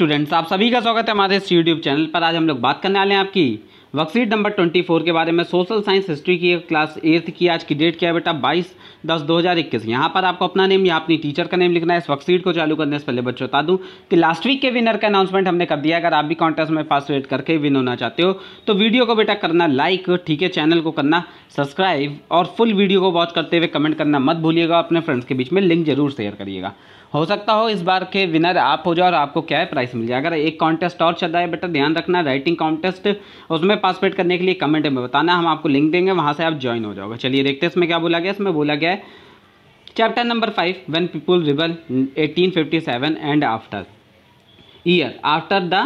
students आप सभी का स्वागत है हमारे इस यूट्यूब चैनल पर आज हम लोग बात करने वाले हैं आपकी वर्कशीट नंबर 24 के बारे में सोशल साइंस हिस्ट्री की क्लास एट्थ की आज की डेट क्या है बेटा 22 दस 2021 यहाँ पर आपको अपना नेम या अपनी टीचर का नेम लिखना है इस वर्कशीट को चालू करने से पहले बच्चों बता दूँ कि लास्ट वीक के विनर का अनाउंसमेंट हमने कर दिया अगर आप भी कॉन्टेस्ट में पार्टिसिपेट करके विन होना चाहते हो तो वीडियो को बेटा करना लाइक ठीक है चैनल को करना सब्सक्राइब और फुल वीडियो को वॉच करते हुए कमेंट करना मत भूलिएगा अपने फ्रेंड्स के बीच में लिंक जरूर शेयर करिएगा हो सकता हो इस बार के विनर आप हो जाओ और आपको क्या है प्राइस मिल जाए अगर एक कॉन्टेस्ट और चल रहा है बेटा ध्यान रखना राइटिंग कॉन्टेस्ट उसमें पार्टिसिपेट करने के लिए कमेंट में बताना हम आपको लिंक देंगे वहाँ से आप ज्वाइन हो जाओगे चलिए देखते हैं इसमें क्या बोला गया इसमें बोला गया है chapter number five one people rebel eighteen fifty seven and after year after the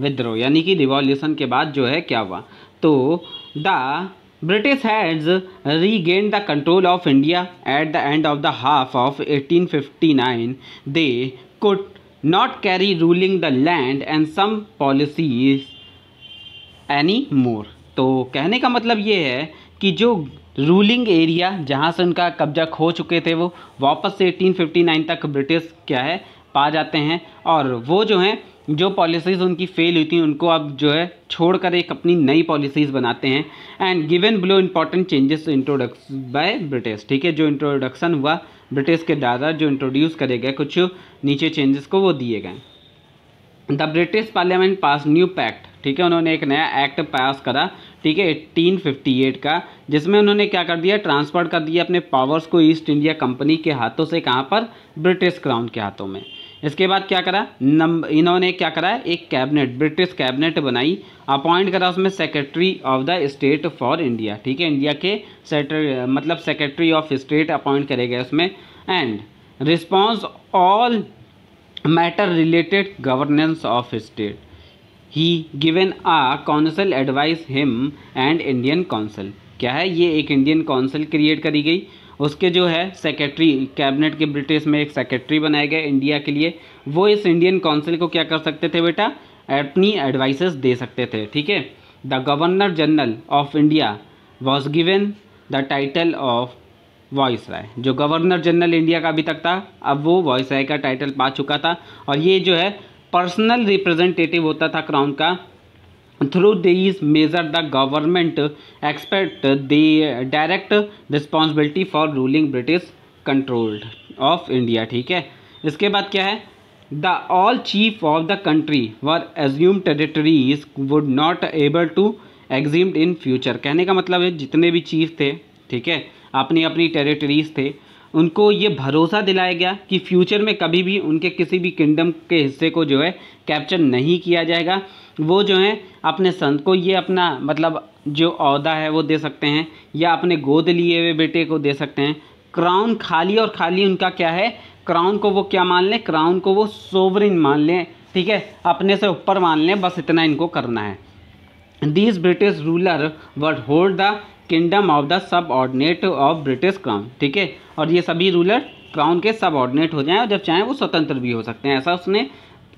विद्रोह यानी कि रिवॉल्यूशन के बाद जो है क्या हुआ तो the British had regain the control of India at the end of the half of 1859 they could not carry ruling the land and some policies any more तो कहने का मतलब ये है कि जो रूलिंग एरिया जहाँ से उनका कब्जा खो चुके थे वो वापस से 1859 तक ब्रिटिश क्या है पा जाते हैं और वो जो हैं जो पॉलिसीज़ उनकी फ़ेल हुई थी उनको अब जो है छोड़कर एक अपनी नई पॉलिसीज़ बनाते हैं and given blow important changes introduced by British ठीक है जो इंट्रोडक्शन हुआ ब्रिटिश के द्वारा जो इंट्रोड्यूस करे गए कुछ नीचे चेंजेस को वो दिए गए the British parliament pass new pact ठीक है उन्होंने एक नया एक्ट पास करा ठीक है एट्टीन का जिसमें उन्होंने क्या कर दिया ट्रांसफ़र कर दिया अपने पावर्स को ईस्ट इंडिया कंपनी के हाथों से कहाँ पर ब्रिटिश क्राउन के हाथों में इसके बाद क्या करा नंबर इन्होंने क्या करा एक कैबिनेट ब्रिटिश कैबिनेट बनाई अपॉइंट करा उसमें secretary of the state for India ठीक है इंडिया के सेक्टर मतलब सेक्रेटरी ऑफ स्टेट अपॉइंट करे गए उसमें and response all matter related governance of state he given a council advice him and Indian council क्या है ये एक इंडियन काउंसिल क्रिएट करी गई उसके जो है सेक्रेटरी कैबिनेट के ब्रिटिश में एक सेक्रेटरी बनाए गए इंडिया के लिए वो इस इंडियन काउंसिल को क्या कर सकते थे बेटा अपनी एडवाइसेस दे सकते थे ठीक है the governor general of India was given the title of viceroy जो गवर्नर जनरल इंडिया का अभी तक था अब वो वॉइस राय का टाइटल पा चुका था और ये जो है पर्सनल रिप्रेजेंटेटिव होता था क्राउन का through these measure the government expect the direct responsibility for ruling british controlled of india ठीक है इसके बाद क्या है the all chief of the country were assumed territories would not able to exempt in future कहने का मतलब है जितने भी चीफ थे ठीक है अपनी अपनी टेरिटरीज थे उनको ये भरोसा दिलाया गया कि फ्यूचर में कभी भी उनके किसी भी किंगडम के हिस्से को जो है कैप्चर नहीं किया जाएगा वो जो है अपने संत को ये अपना मतलब जो अहदा है वो दे सकते हैं या अपने गोद लिए हुए बेटे को दे सकते हैं क्राउन खाली और खाली उनका क्या है क्राउन को वो क्या मान लें क्राउन को वो सोवरिन मान लें ठीक है अपने से ऊपर मान लें बस इतना इनको करना है these British ruler what hold the kingdom of the subordinate of British crown ठीक है और ये सभी रूलर क्राउन के सब ऑर्डिनेट हो जाएं और जब चाहें वो स्वतंत्र भी हो सकते हैं ऐसा उसने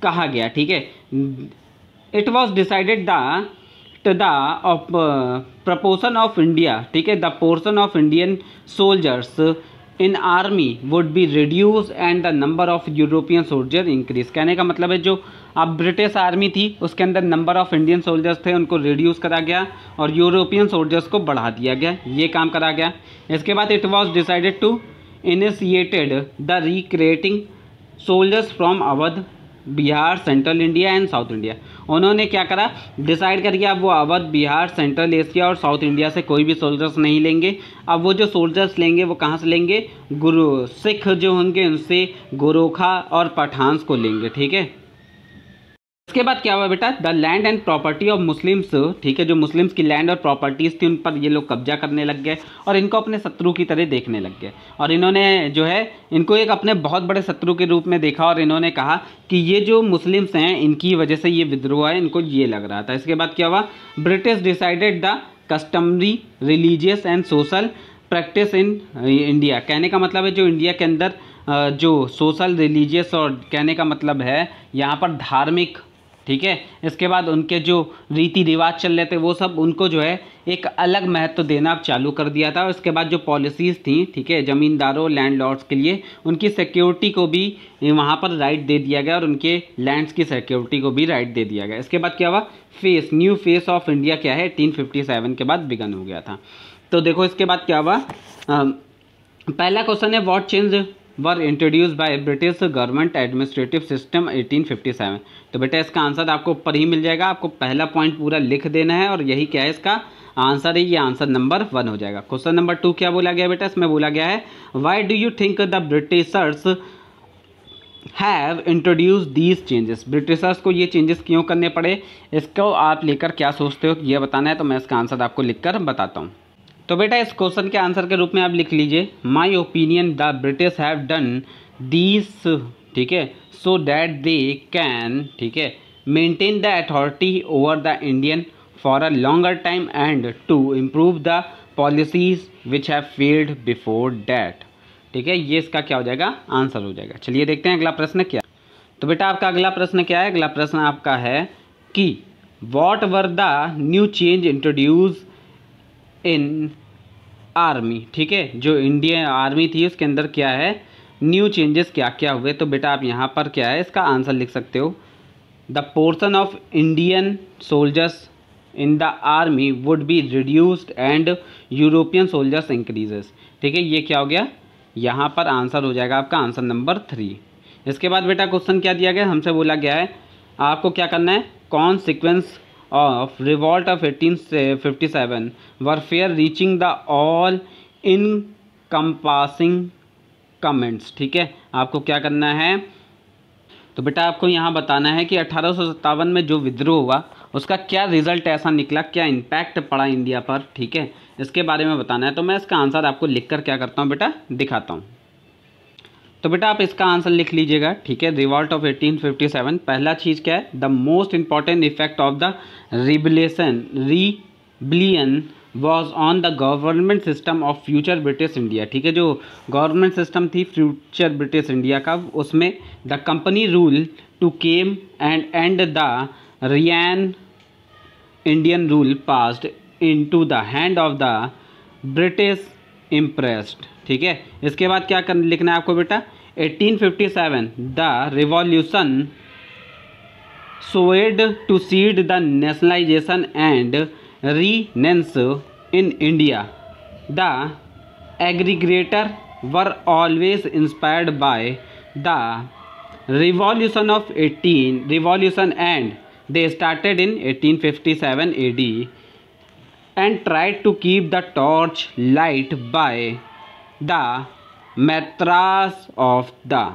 कहा गया ठीक है it was decided the the proportion of India ठीक है the portion of Indian soldiers in army would be reduce and the number of European soldier increase कहने का मतलब है जो अब ब्रिटिश आर्मी थी उसके अंदर नंबर ऑफ इंडियन सोल्जर्स थे उनको रिड्यूस करा गया और यूरोपियन सोल्जर्स को बढ़ा दिया गया ये काम करा गया इसके बाद it was decided to initiated the recreating soldiers from Awadh Bihar central India and south India उन्होंने क्या करा डिसाइड कर दिया अब वो अवध बिहार सेंट्रल एशिया और साउथ इंडिया से कोई भी सोल्जर्स नहीं लेंगे अब वो जो सोल्जर्स लेंगे वो कहाँ से लेंगे गुरु सिख जो होंगे उनसे गोरोखा और पठानस को लेंगे ठीक है उसके बाद क्या हुआ बेटा the land and property of Muslims ठीक है जो मुस्लिम्स की लैंड और प्रॉपर्टीज़ थी उन पर ये लोग कब्जा करने लग गए और इनको अपने शत्रु की तरह देखने लग गए और इन्होंने जो है इनको एक अपने बहुत बड़े शत्रु के रूप में देखा और इन्होंने कहा कि ये जो मुस्लिम्स हैं इनकी वजह से ये विद्रोह है इनको ये लग रहा था इसके बाद क्या हुआ British decided the customary religious and social practice in India कहने का मतलब है जो इंडिया के अंदर uh, जो सोशल रिलीजियस और कहने का मतलब है यहाँ पर धार्मिक ठीक है इसके बाद उनके जो रीति रिवाज चल रहे थे वो सब उनको जो है एक अलग महत्व तो देना चालू कर दिया था उसके बाद जो पॉलिसीज़ थी ठीक है ज़मींदारों लैंड लॉर्ड्स के लिए उनकी सिक्योरिटी को भी वहाँ पर राइट दे दिया गया और उनके लैंड्स की सिक्योरिटी को भी राइट दे दिया गया इसके बाद क्या हुआ face new face of India क्या है एटीन के बाद बिगन हो गया था तो देखो इसके बाद क्या हुआ आ, पहला क्वेश्चन है what change were introduce by British government administrative system 1857 तो बेटा इसका आंसर आपको ऊपर ही मिल जाएगा आपको पहला पॉइंट पूरा लिख देना है और यही क्या है इसका आंसर है ये आंसर नंबर वन हो जाएगा क्वेश्चन नंबर टू क्या बोला गया बेटा इसमें बोला गया है why do you think the Britishers have introduce these changes Britishers को ये चेंजेस क्यों करने पड़े इसको आप लेकर क्या सोचते हो ये बताना है तो मैं इसका आंसर आपको लिख कर बताता हूँ तो बेटा इस क्वेश्चन के आंसर के रूप में आप लिख लीजिए my opinion the British have done this ठीक है सो दैट दे कैन ठीक है maintain the authority over the Indian for a longer time and to improve the policies which have failed before that ठीक है ये इसका क्या हो जाएगा आंसर हो जाएगा चलिए देखते हैं अगला प्रश्न क्या तो बेटा आपका अगला प्रश्न क्या है अगला प्रश्न आपका है कि what were the new change introduce in army ठीक है जो इंडियन आर्मी थी उसके अंदर क्या है न्यू चेंजेस क्या क्या हुए तो बेटा आप यहाँ पर क्या है इसका आंसर लिख सकते हो the portion of Indian soldiers in the army would be reduced and European soldiers increases ठीक है ये क्या हो गया यहाँ पर आंसर हो जाएगा आपका आंसर नंबर थ्री इसके बाद बेटा क्वेश्चन क्या दिया गया हमसे बोला गया है आपको क्या करना है consequences revolt of eighteen से fifty seven were far reaching the all encompassing comments ठीक है आपको क्या करना है तो बेटा आपको यहाँ बताना है कि अठारह में जो विद्रोह हुआ उसका क्या रिजल्ट ऐसा निकला क्या इम्पैक्ट पड़ा इंडिया पर ठीक है इसके बारे में बताना है तो मैं इसका आंसर आपको लिख कर क्या करता हूँ बेटा दिखाता हूँ तो बेटा आप इसका आंसर लिख लीजिएगा ठीक है रिवॉल्ट ऑफ 1857 पहला चीज़ क्या है the most important effect of the rebellion rebellion was on the government system of future British India ठीक है जो गवर्नमेंट सिस्टम थी फ्यूचर ब्रिटिश इंडिया का उसमें the company rule to came and and the रियन Indian rule passed in to the hand of the British impressed ठीक है इसके बाद क्या कर लिखना है आपको बेटा 1857 the revolution sowed to seed the nationalization and renaissance in India the aggregator were always inspired by the revolution of 18 revolution and eighteen fifty seven 1857 डी and try to keep the torch light by the martyrs of the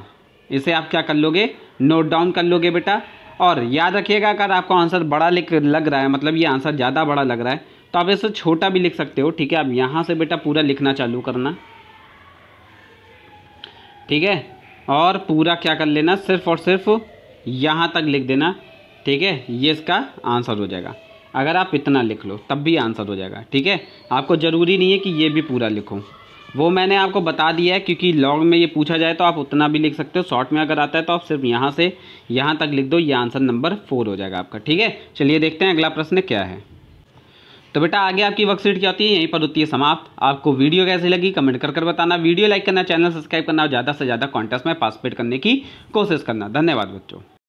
इसे आप क्या कर लोगे note down कर लोगे बेटा और याद रखिएगा अगर आपको आंसर बड़ा लिख लग रहा है मतलब ये आंसर ज़्यादा बड़ा लग रहा है तो आप इसे छोटा भी लिख सकते हो ठीक है आप यहाँ से बेटा पूरा लिखना चालू करना ठीक है और पूरा क्या कर लेना सिर्फ और सिर्फ यहाँ तक लिख देना ठीक है ये इसका आंसर हो जाएगा अगर आप इतना लिख लो तब भी आंसर हो जाएगा ठीक है आपको ज़रूरी नहीं है कि ये भी पूरा लिखो वो मैंने आपको बता दिया है क्योंकि लॉन्ग में ये पूछा जाए तो आप उतना भी लिख सकते हो शॉर्ट में अगर आता है तो आप सिर्फ यहाँ से यहाँ तक लिख दो ये आंसर नंबर फोर हो जाएगा आपका ठीक है चलिए देखते हैं अगला प्रश्न क्या है तो बेटा आगे आपकी वर्कशीट क्या होती है यहीं पर होती है समाप्त आपको वीडियो कैसी लगी कमेंट कर कर बताना वीडियो लाइक करना चैनल सब्सक्राइब करना और ज़्यादा से ज़्यादा कॉन्टेस्ट में पार्टिसिपेट करने की कोशिश करना धन्यवाद बच्चों